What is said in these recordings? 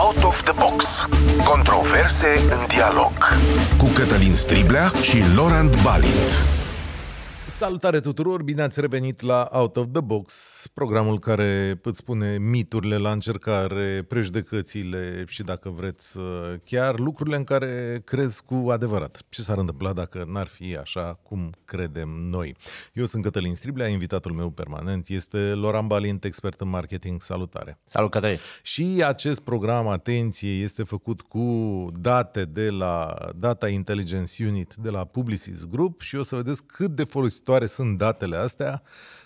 Out of the Box. Controverse în dialog. Cu Cătălin Striblea și Laurent Balint. Salutare tuturor, bine ați revenit la Out of the Box programul care îți spune miturile la încercare, prejudecățile și, dacă vreți, uh, chiar lucrurile în care crezi cu adevărat. Ce s-ar întâmpla dacă n-ar fi așa cum credem noi? Eu sunt Cătălin Striblea, invitatul meu permanent este Loran Balint, expert în marketing. Salutare! Salut, Cătălin! Și acest program, atenție, este făcut cu date de la Data Intelligence Unit, de la Publicis Group și o să vedeți cât de folositoare sunt datele astea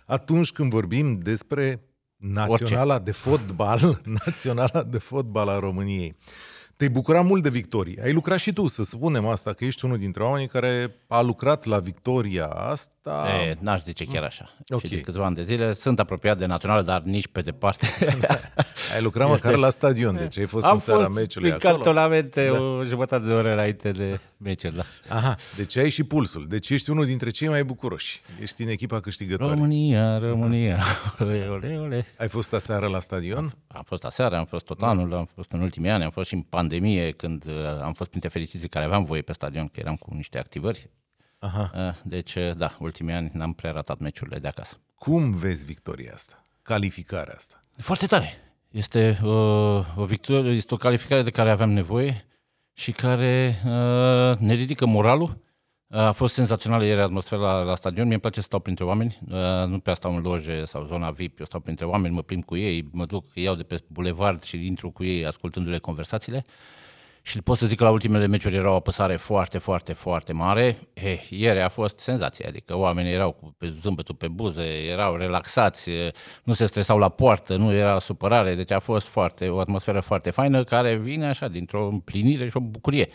atunci când vorbim despre naționala Orice. de fotbal, naționala de fotbal a României te-ai bucurat mult de victorie? Ai lucrat și tu, să spunem asta, că ești unul dintre oamenii care a lucrat la victoria asta. E, n-aș zice chiar așa. Okay. Și de câțiva ani de zile sunt apropiat de național, dar nici pe departe. ai lucrat este... măcar la stadion, deci ai fost Am în seara fost meciului în acolo. cartonamente da. o jumătate de oră înainte de meciul, da. Aha, deci ai și pulsul. Deci ești unul dintre cei mai bucuroși. Ești în echipa câștigătoare. România, România. Ole, ole, ole. Ai fost aseară la stadion? Am fost aseară, am fost tot anul, am fost în ultimii ani, am fost și în pandemie pandemie, când uh, am fost printre fericiții care aveam voie pe stadion, că eram cu niște activări. Aha. Uh, deci, uh, da, ultimii ani n-am prea ratat meciurile de acasă. Cum vezi victoria asta? Calificarea asta? Foarte tare. Este, o, o victorie, este o calificare de care aveam nevoie și care uh, ne ridică moralul a fost senzațională ieri atmosfera la, la stadion. mi e place să stau printre oameni. Nu prea stau în loje sau zona VIP. Eu stau printre oameni, mă plim cu ei, mă duc, iau de pe bulevard și intru cu ei ascultându-le conversațiile. Și pot să zic că la ultimele meciuri era o apăsare foarte, foarte, foarte mare. Eh, ieri a fost senzație, adică oamenii erau cu pe zâmbetul pe buze, erau relaxați, eh, nu se stresau la poartă, nu era supărare, deci a fost foarte, o atmosferă foarte faină care vine așa dintr-o împlinire și o bucurie.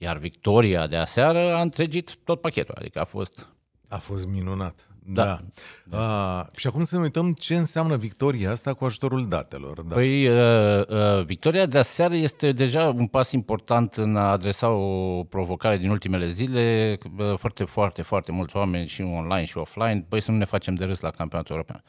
Iar victoria de aseară a întregit tot pachetul, adică a fost... A fost minunat. Da. da. A, și acum să ne uităm ce înseamnă victoria asta cu ajutorul datelor. Da. Păi, uh, uh, victoria de aseară este deja un pas important în a adresa o provocare din ultimele zile. Foarte, foarte, foarte mulți oameni și online și offline. Păi să nu ne facem de râs la campionatul european.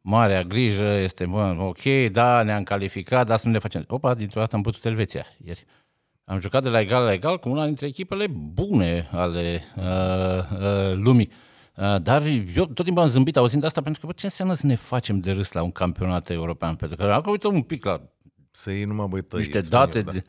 Marea grijă este, bă, ok, da, ne-am calificat, dar să nu ne facem... Opa, dintr-o dată am putut Elveția ieri. Uh, am jucat de la egal la egal cu una dintre echipele bune ale uh, uh, lumii. Uh, dar eu tot timpul am zâmbit auzind asta pentru că bă, ce înseamnă să ne facem de râs la un campionat european? Pentru că am uităm un pic la să iei numai bătăi, niște date eu, da. din,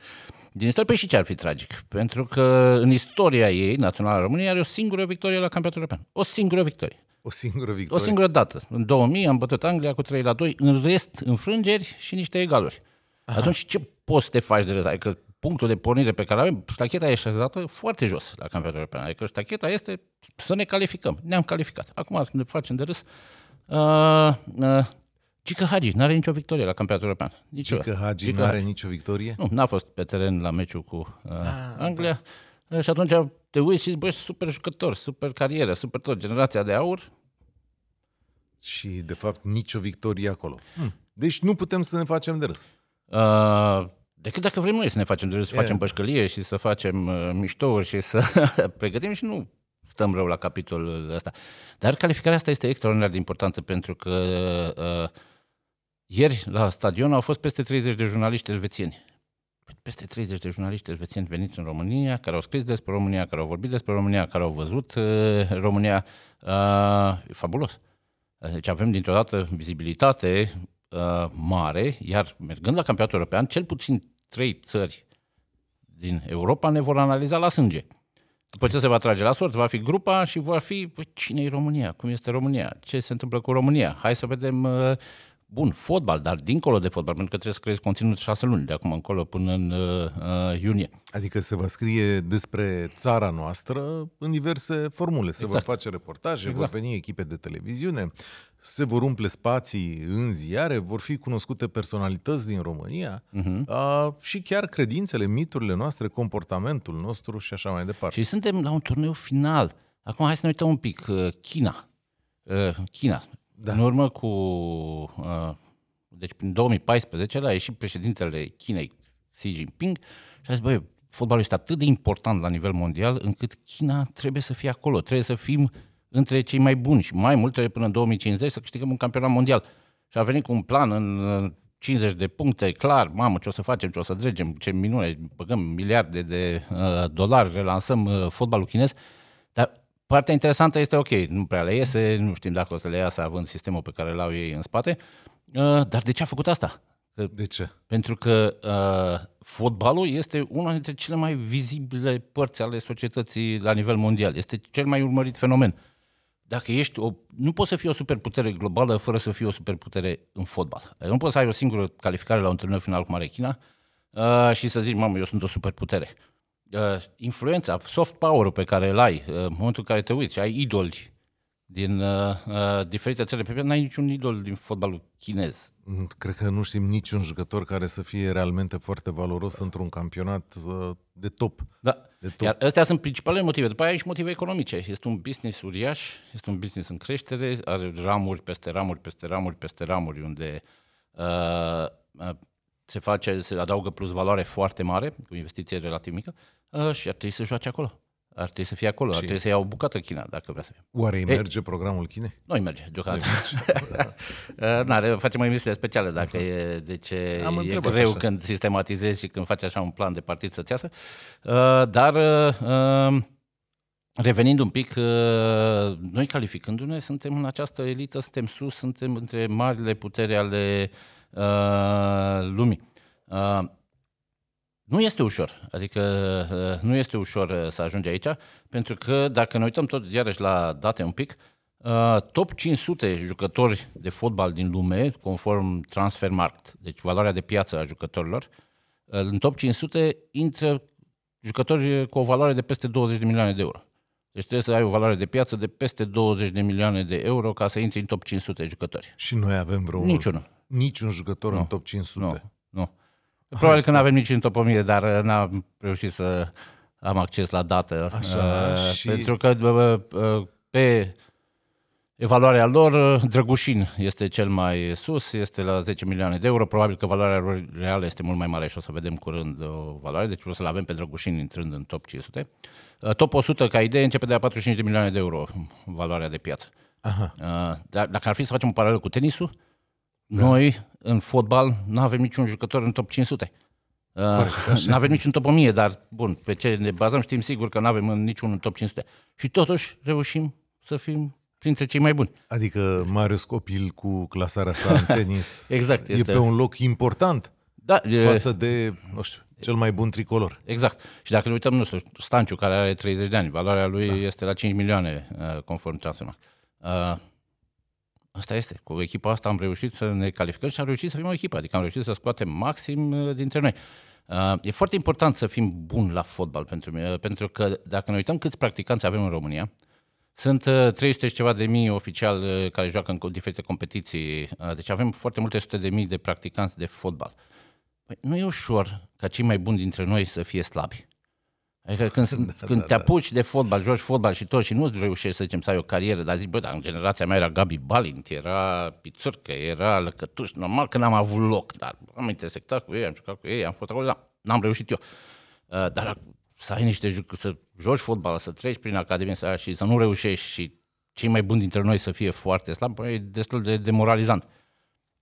din istorie, Păi și ce ar fi tragic? Pentru că în istoria ei, Naționala României, are o singură victorie la campionatul european. O singură victorie. O singură victorie? O singură dată. În 2000 am bătut Anglia cu 3 la 2, în rest înfrângeri și niște egaluri. Aha. Atunci ce poți să te faci de râs? Adică punctul de pornire pe care avem, stacheta e așezată foarte jos la campionatul european. Adică stacheta este să ne calificăm. Ne-am calificat. Acum să ne facem de râs. Uh, uh, Cică Hagi nu are nicio victorie la campionatul european. Nici Cică Hagi nu are nicio victorie? Nu, n-a fost pe teren la meciul cu uh, ah, Anglia. Da. Și atunci te uiți și băi, super jucător, super carieră, super tot, generația de aur. Și, de fapt, nicio victorie acolo. Hmm. Deci nu putem să ne facem de râs. Uh, Decât dacă vrem noi să ne facem de să facem pășcălie și să facem uh, miștouri și să pregătim și nu stăm rău la capitolul ăsta. Dar calificarea asta este extraordinar de importantă pentru că uh, ieri la stadion au fost peste 30 de jurnaliști elvețieni. Păi peste 30 de jurnaliști elvețieni veniți în România, care au scris despre România, care au vorbit despre România, care au văzut uh, România. Uh, e fabulos. Deci avem dintr-o dată vizibilitate uh, mare, iar mergând la campionatul european, cel puțin trei țări din Europa ne vor analiza la sânge. După ce se va trage la sorți, va fi grupa și va fi păi, cine e România, cum este România, ce se întâmplă cu România. Hai să vedem uh, bun, fotbal, dar dincolo de fotbal, pentru că trebuie să creezi conținut șase luni, de acum încolo până în uh, uh, iunie. Adică se va scrie despre țara noastră în diverse formule. Se exact. vor face reportaje, exact. vor veni echipe de televiziune, se vor umple spații în ziare, vor fi cunoscute personalități din România uh-huh. uh, și chiar credințele, miturile noastre, comportamentul nostru și așa mai departe. Și suntem la un turneu final. Acum hai să ne uităm un pic. Uh, China. Uh, China. Da. În urmă cu... Uh, deci prin 2014 a ieșit președintele Chinei, Xi Jinping, și a zis, băi, fotbalul este atât de important la nivel mondial încât China trebuie să fie acolo, trebuie să fim între cei mai buni și mai mult trebuie până în 2050 să câștigăm un campionat mondial. Și a venit cu un plan în 50 uh, de puncte, clar, mamă, ce o să facem, ce o să dregem, ce minune, băgăm miliarde de uh, dolari, relansăm uh, fotbalul chinez. Partea interesantă este, ok, nu prea le iese, nu știm dacă o să le iasă având sistemul pe care l-au ei în spate, uh, dar de ce a făcut asta? De ce? Pentru că uh, fotbalul este una dintre cele mai vizibile părți ale societății la nivel mondial. Este cel mai urmărit fenomen. Dacă ești o, nu poți să fii o superputere globală fără să fii o superputere în fotbal. Adică nu poți să ai o singură calificare la un turneu final cu Mare China uh, și să zici, mamă, eu sunt o superputere. Uh, influența, soft power-ul pe care îl ai uh, în momentul în care te uiți, ai idoli din uh, uh, diferite țări pe n-ai niciun idol din fotbalul chinez. Mm, cred că nu știm niciun jucător care să fie realmente foarte valoros într-un campionat uh, de top. Da. De top. Iar astea sunt principalele motive. După aia și motive economice. Este un business uriaș, este un business în creștere, are ramuri peste ramuri, peste ramuri, peste ramuri, unde uh, uh se face, se adaugă plus valoare foarte mare, cu investiție relativ mică, uh, și ar trebui să joace acolo. Ar trebui să fie acolo, și... ar trebui să iau o bucată China, dacă vrea să fie. Oare îi merge programul chine? Nu îi merge, deocamdată. Da. Uh, nu are, facem o emisiune specială dacă e, ce Am e greu așa. când sistematizezi și când faci așa un plan de partid să-ți iasă. Uh, dar um, Revenind un pic, noi calificându-ne, suntem în această elită, suntem sus, suntem între marile putere ale Uh, lumii. Uh, nu este ușor, adică uh, nu este ușor uh, să ajungi aici, pentru că dacă ne uităm tot iarăși la date un pic, uh, top 500 jucători de fotbal din lume, conform Transfermarkt, deci valoarea de piață a jucătorilor, uh, în top 500 intră jucători cu o valoare de peste 20 de milioane de euro. Deci trebuie să ai o valoare de piață de peste 20 de milioane de euro ca să intri în top 500 jucători. Și noi avem vreo Niciunul niciun jucător no. în top 500. Nu, nu. Probabil Asta. că nu avem nici în top 1000, dar uh, n-am reușit să am acces la dată. Așa, uh, și... Pentru că uh, pe evaluarea lor, uh, Drăgușin este cel mai sus, este la 10 milioane de euro. Probabil că valoarea lor reală este mult mai mare și o să vedem curând o valoare. Deci o să-l avem pe Drăgușin intrând în top 500. Uh, top 100, ca idee, începe de la 45 de milioane de euro valoarea de piață. Aha. Dar dacă ar fi să facem un paralel cu tenisul, da. Noi, în fotbal, nu avem niciun jucător în top 500. Uh, nu avem niciun top 1000, dar bun, pe ce ne bazăm știm sigur că nu avem niciun în top 500. Și totuși reușim să fim printre cei mai buni. Adică Marius Copil cu clasarea sa în tenis exact, e este... pe un loc important da, e... față de, nu știu, cel mai bun tricolor. Exact. Și dacă ne uităm, nu știu, Stanciu, care are 30 de ani, valoarea lui da. este la 5 milioane, uh, conform Transfermarkt. Uh, Asta este. Cu echipa asta am reușit să ne calificăm și am reușit să fim o echipă. Adică am reușit să scoatem maxim uh, dintre noi. Uh, e foarte important să fim buni la fotbal pentru mine, uh, pentru că dacă ne uităm câți practicanți avem în România, sunt 300 și ceva de mii oficial care joacă în diferite competiții, deci avem foarte multe sute de mii de practicanți de fotbal. Păi nu e ușor ca cei mai buni dintre noi să fie slabi. Adică când, da, când da, te da. apuci da. de fotbal, joci fotbal și tot și nu reușești să zicem să ai o carieră, dar zici, bă, dar în generația mea era Gabi Balint, era Pițurcă, era Lăcătuș, normal că n-am avut loc, dar am intersectat cu ei, am jucat cu ei, am fost acolo, dar n-am reușit eu. Uh, dar să ai niște jucuri, să joci fotbal, să treci prin academie să și să nu reușești și cei mai buni dintre noi să fie foarte slab, e destul de demoralizant.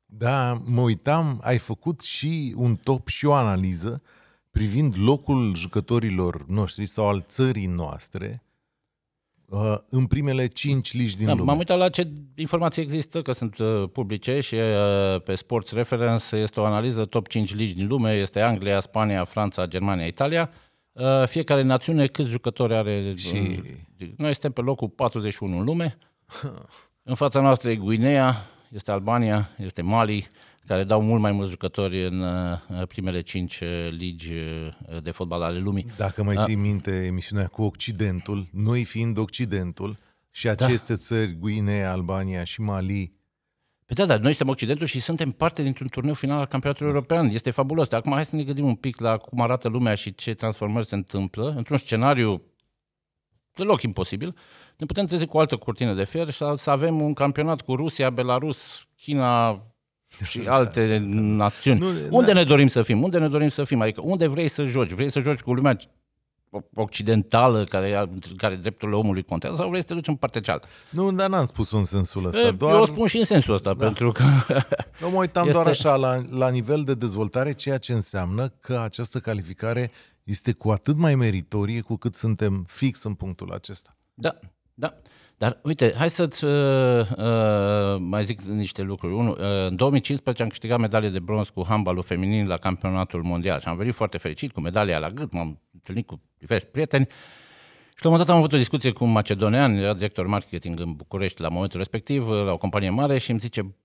Da, mă uitam, ai făcut și un top și o analiză privind locul jucătorilor noștri sau al țării noastre uh, în primele cinci ligi din da, lume. M-am uitat la ce informații există, că sunt uh, publice și uh, pe Sports Reference este o analiză top 5 ligi din lume, este Anglia, Spania, Franța, Germania, Italia. Uh, fiecare națiune câți jucători are. Uh, și... Noi suntem pe locul 41 în lume. în fața noastră e Guinea, este Albania, este Mali, care dau mult mai mulți jucători în uh, primele cinci uh, ligi uh, de fotbal ale lumii. Dacă mai da. ții minte emisiunea cu Occidentul, noi fiind Occidentul și da. aceste da. țări, Guinea, Albania și Mali, Păi da, dar noi suntem Occidentul și suntem parte dintr-un turneu final al campionatului european. Este fabulos. Dar acum hai să ne gândim un pic la cum arată lumea și ce transformări se întâmplă. Într-un scenariu deloc imposibil, ne putem trezi cu o altă cortină de fier și să avem un campionat cu Rusia, Belarus, China, și alte națiuni. Nu, unde da. ne dorim să fim? Unde ne dorim să fim? Adică unde vrei să joci? Vrei să joci cu lumea occidentală care, care drepturile omului contează sau vrei să te duci în partea cealaltă? Nu, dar n-am spus în sensul ăsta. E, doar... Eu o spun și în sensul ăsta, da. pentru că... Eu mă uitam este... doar așa la, la nivel de dezvoltare, ceea ce înseamnă că această calificare este cu atât mai meritorie cu cât suntem fix în punctul acesta. Da, da. Dar uite, hai să-ți uh, uh, mai zic niște lucruri. Unu, uh, în 2015 am câștigat medalie de bronz cu handbalul feminin la campionatul mondial și am venit foarte fericit cu medalia la gât, m-am întâlnit cu diversi prieteni și la un moment dat am avut o discuție cu un macedonean, era director marketing în București la momentul respectiv, uh, la o companie mare și îmi zice,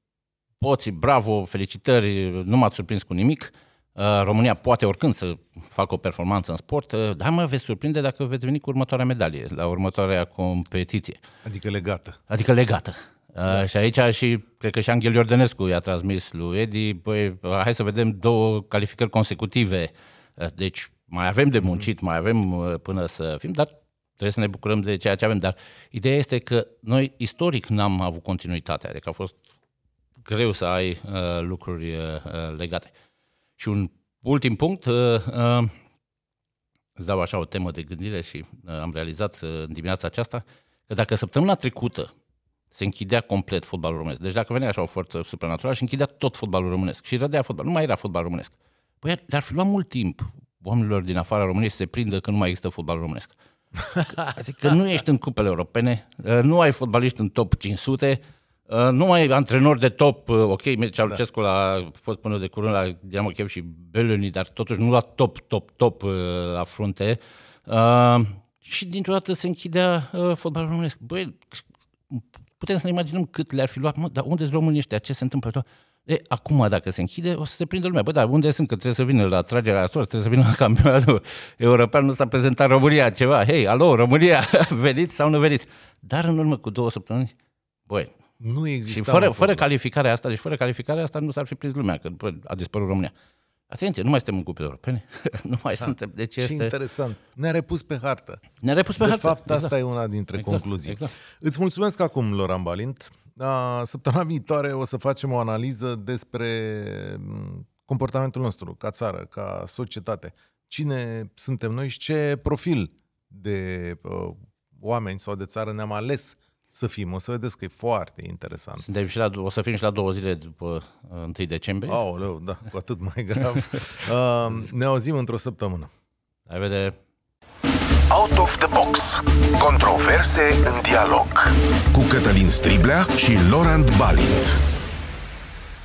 poți, bravo, felicitări, nu m-ați surprins cu nimic, Uh, România poate oricând să facă o performanță în sport, uh, dar mă veți surprinde dacă veți veni cu următoarea medalie la următoarea competiție. Adică legată. Adică legată. Uh, da. Și aici și, cred că și Angel Iordănescu i-a transmis lui Edi, băi, hai să vedem două calificări consecutive. Deci mai avem de mhm. muncit, mai avem până să fim, dar trebuie să ne bucurăm de ceea ce avem. Dar ideea este că noi istoric n-am avut continuitate, adică a fost greu să ai uh, lucruri uh, legate. Uh, și un ultim punct, uh, uh, îți dau așa o temă de gândire și uh, am realizat în dimineața aceasta, că dacă săptămâna trecută se închidea complet fotbalul românesc, deci dacă venea așa o forță supranaturală și închidea tot fotbalul românesc și rădea fotbal, nu mai era fotbal românesc, păi le-ar fi luat mult timp oamenilor din afara României să se prindă că nu mai există fotbal românesc. Adică nu ești în cupele europene, nu ai fotbaliști în top 500, Uh, nu mai antrenor de top, uh, ok, Mircea da. Lucescu a fost până de curând la Dinamo Chiev și Beluni, dar totuși nu la top, top, top uh, la frunte. Uh, și dintr-o dată se închidea uh, fotbalul românesc. Băi, putem să ne imaginăm cât le-ar fi luat, mă, dar unde sunt românii ăștia, ce se întâmplă? E, acum, dacă se închide, o să se prindă lumea. Bă, dar unde sunt? Că trebuie să vină la tragerea asta, trebuie să vină la campionatul european, nu s-a prezentat România ceva. Hei, alo, România, veniți sau nu veniți? Dar în urmă cu două săptămâni, băi, nu există. Și fără, fără calificarea asta, deci fără calificarea asta nu s-ar fi prins lumea, că după a dispărut România. Atenție, nu mai suntem în cupe europene. nu mai da. suntem. Deci Ce interesant. Ne-a repus pe hartă. Ne-a repus pe de hartă. De fapt, exact. asta e una dintre exact. concluzii. Exact. Îți mulțumesc acum, Loran Balint. A, săptămâna viitoare o să facem o analiză despre comportamentul nostru ca țară, ca societate. Cine suntem noi și ce profil de uh, oameni sau de țară ne-am ales să fim. O să vedeți că e foarte interesant. Suntem și la, o să fim și la două zile după 1 uh, decembrie. Aoleu, da, cu atât mai grav. uh, ne auzim într-o săptămână. La revedere! Out of the Box. Controverse în dialog. Cu Cătălin Striblea și Laurent Balint.